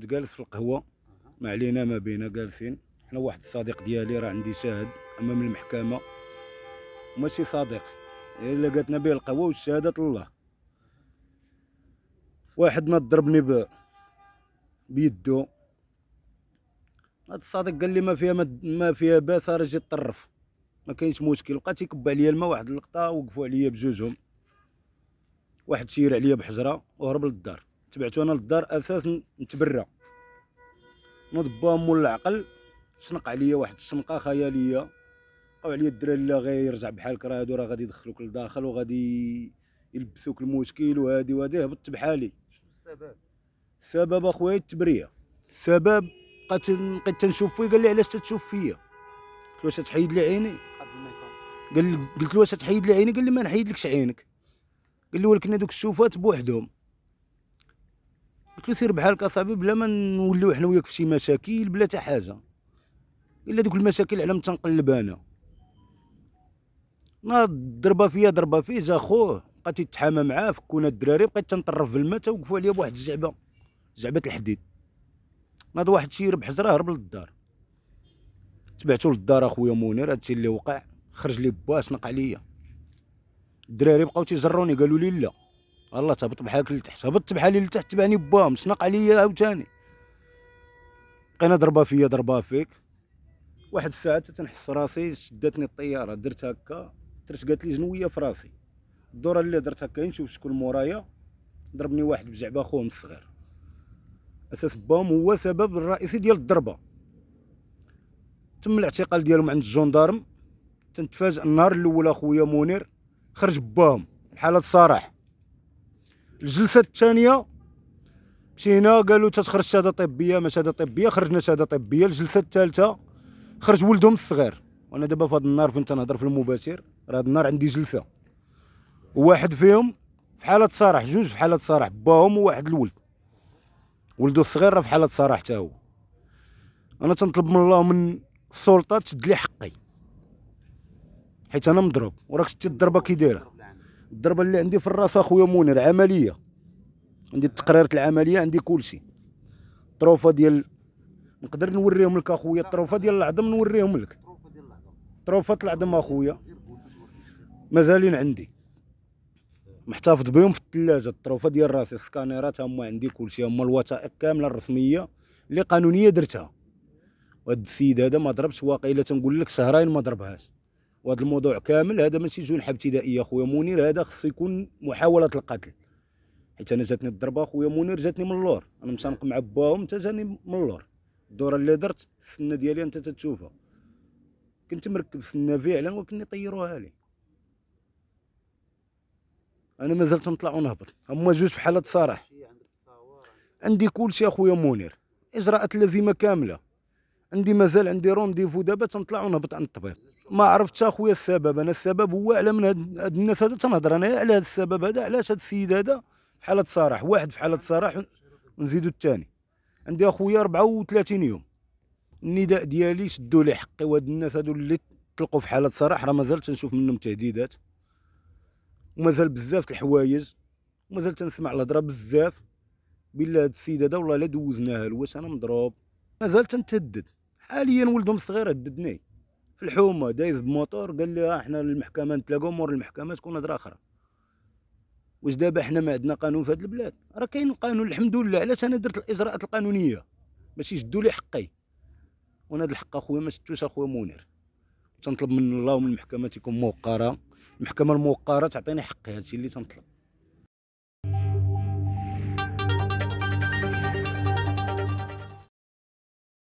كنت جالس في القهوه ما علينا ما بينا جالسين حنا واحد الصديق ديالي راه عندي شاهد امام المحكمه ماشي صديق الا لقاتنا به القهوه والشهاده الله واحد ما ضربني ب بيدو هذا الصديق قال لي ما فيها ما فيها باس راه جي طرف ما كاينش مشكل بقى تيكب عليا الماء واحد اللقطه وقفوا عليا بجوجهم واحد شير عليا بحجره وهرب للدار تبعتو انا للدار اساس نتبرى نوض با مول العقل شنق عليا واحد الشنقه خياليه بقاو عليا الدراري لا غيرجع بحالك راه هادو راه غادي يدخلوك لداخل وغادي يلبسوك المشكل وهادي وهادي هبطت بحالي شنو السبب السبب اخويا التبريه السبب بقيت بقيت تنشوف فيه قال لي علاش تتشوف فيا قلت له تحيد لي عيني قال قلت له تحيد لي عيني قال لي ما نحيدلكش عينك قال لي ولكن هذوك الشوفات بوحدهم قلت له سير بحالك اصاحبي بلا ما نوليو حنا وياك في شي مشاكل بلا حتى حاجه الا دوك المشاكل علام تنقلب انا ناض ضربه فيا ضربه فيه جا خوه بقيت تيتحامى معاه فكونا الدراري بقيت تنطرف في الماء توقفوا عليا بواحد الزعبه زعبه الحديد ناض واحد شي ربح حجره هرب للدار تبعتو للدار اخويا منير هادشي اللي وقع خرج لي با نقع عليا الدراري بقاو تيزروني قالوا لي لا الله تهبط بحالك لتحت هبطت بحالي لتحت تبعني بام سنق عليا عاوتاني بقينا ضربه فيا ضربه فيك واحد الساعه تنحس راسي شدتني الطياره درت هكا درت قالت لي زنويه في راسي الدوره اللي درت هكا نشوف شكون مورايا ضربني واحد بزعبه خوهم الصغير اساس بام هو سبب الرئيسي ديال الضربه تم الاعتقال ديالهم عند الجندارم تنتفاجئ النهار الاول اخويا منير خرج بام بحالة صراح الجلسه الثانيه مشينا قالوا تتخرج شهاده طبيه ما شهاده طبيه خرجنا شهاده طبيه الجلسه الثالثه خرج ولدهم الصغير وانا دابا في هذا النهار فين تنهضر في المباشر راه هذا النهار عندي جلسه واحد فيهم في حاله صراح جوج في حاله صراح باهم وواحد الولد ولده الصغير راه في حاله صراح حتى هو انا تنطلب من الله من السلطه تشد لي حقي حيت انا مضروب وراك شتي الضربه كي دايره الضربه اللي عندي في الراس اخويا منير عمليه عندي تقريره العمليه عندي كلشي طروفه ديال نقدر نوريهم لك اخويا الطروفه ديال العظم نوريهم لك طروفه العظم اخويا مازالين عندي محتفظ بهم في الثلاجه الطروفه ديال راسي السكانيرات هما عندي كلشي هما الوثائق كامله الرسميه اللي قانونيه درتها وهاد السيد هذا ما ضربش واقيلا تنقول لك شهرين ما ضربهاش وهذا الموضوع كامل هذا ماشي جنحه ابتدائيه خويا منير هذا خصو يكون محاوله القتل حيت انا جاتني الضربه خويا منير جاتني من اللور انا مشانق مع باهم حتى جاني من اللور الدوره اللي درت السنه ديالي انت تتشوفها كنت مركب السنه فعلا ولكن يطيروها لي انا مازلت نطلع ونهبط هما جوج في حاله صراح عندي كلشي اخويا منير اجراءات لازمه كامله عندي مازال عندي روم ديفو دابا تنطلع ونهبط عند الطبيب ما عرفتش اخويا السبب انا السبب هو على من هاد الناس هذا تنهضر انا على هذا السبب هذا علاش هاد السيد هذا في حاله صراح واحد في حاله صراح ونزيدو الثاني عندي اخويا 34 يوم النداء ديالي شدوا لي حقي وهاد الناس هادو اللي تلقوا في حاله صراح راه مازال تنشوف منهم تهديدات ومازال بزاف الحوايج ومازال تنسمع الهضره بزاف بالله هاد السيد هذا والله لا دوزناها له انا مضروب مازال تنتهدد حاليا ولدهم الصغير هددني في الحومه دايز بموتور قال لي آه، احنا المحكمه نتلاقاو مور المحكمه تكون هضره اخرى واش دابا حنا ما عندنا قانون في هذه البلاد راه كاين قانون الحمد لله علاش انا درت الاجراءات القانونيه باش يجدوا لي حقي وانا هذا الحق اخويا ما شفتوش اخويا منير تنطلب من الله ومن المحكمه تكون موقره المحكمه الموقره تعطيني حقي هادشي اللي تنطلب